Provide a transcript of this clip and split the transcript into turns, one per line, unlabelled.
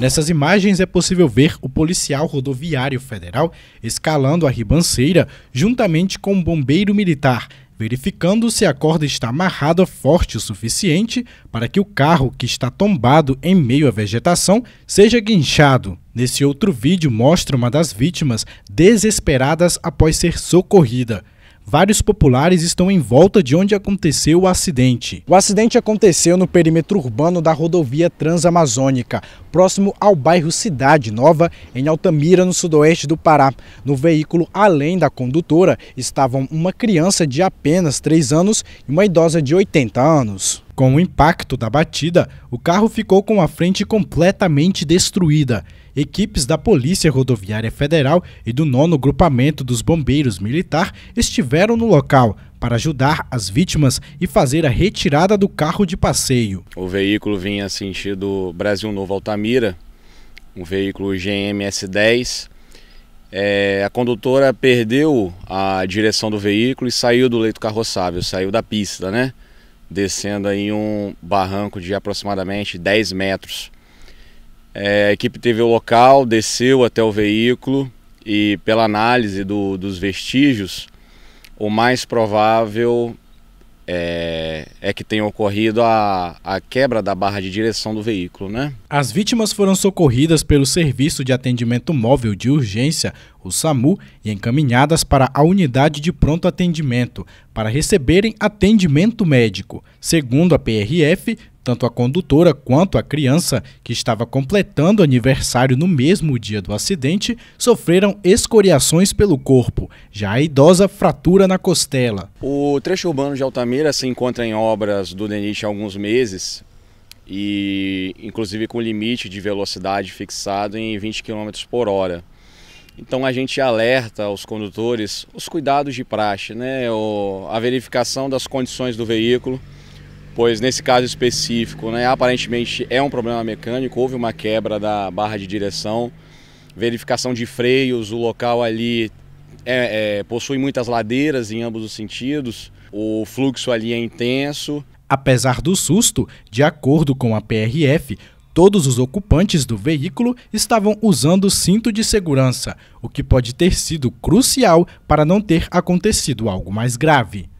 Nessas imagens é possível ver o policial rodoviário federal escalando a ribanceira juntamente com o um bombeiro militar, verificando se a corda está amarrada forte o suficiente para que o carro que está tombado em meio à vegetação seja guinchado. Nesse outro vídeo mostra uma das vítimas desesperadas após ser socorrida. Vários populares estão em volta de onde aconteceu o acidente. O acidente aconteceu no perímetro urbano da rodovia Transamazônica, próximo ao bairro Cidade Nova, em Altamira, no sudoeste do Pará. No veículo, além da condutora, estavam uma criança de apenas 3 anos e uma idosa de 80 anos. Com o impacto da batida, o carro ficou com a frente completamente destruída. Equipes da Polícia Rodoviária Federal e do nono Grupamento dos Bombeiros Militar estiveram no local para ajudar as vítimas e fazer a retirada do carro de passeio.
O veículo vinha sentido Brasil Novo Altamira, um veículo GMS 10. É, a condutora perdeu a direção do veículo e saiu do leito carroçável, saiu da pista, né? descendo aí um barranco de aproximadamente 10 metros. É, a equipe teve o local, desceu até o veículo e pela análise do, dos vestígios, o mais provável é, é, que tenha ocorrido a, a quebra da barra de direção do veículo, né?
As vítimas foram socorridas pelo Serviço de Atendimento Móvel de Urgência, o SAMU, e encaminhadas para a unidade de pronto atendimento para receberem atendimento médico. Segundo a PRF, tanto a condutora quanto a criança, que estava completando aniversário no mesmo dia do acidente, sofreram escoriações pelo corpo. Já a idosa, fratura na costela.
O trecho urbano de Altamira se encontra em obras do DENIT há alguns meses e inclusive com limite de velocidade fixado em 20 km por hora. Então a gente alerta os condutores os cuidados de praxe, né? a verificação das condições do veículo, pois nesse caso específico, né, aparentemente é um problema mecânico, houve uma quebra da barra de direção, verificação de freios, o local ali é, é, possui muitas ladeiras em ambos os sentidos, o fluxo ali é intenso.
Apesar do susto, de acordo com a PRF, todos os ocupantes do veículo estavam usando cinto de segurança, o que pode ter sido crucial para não ter acontecido algo mais grave.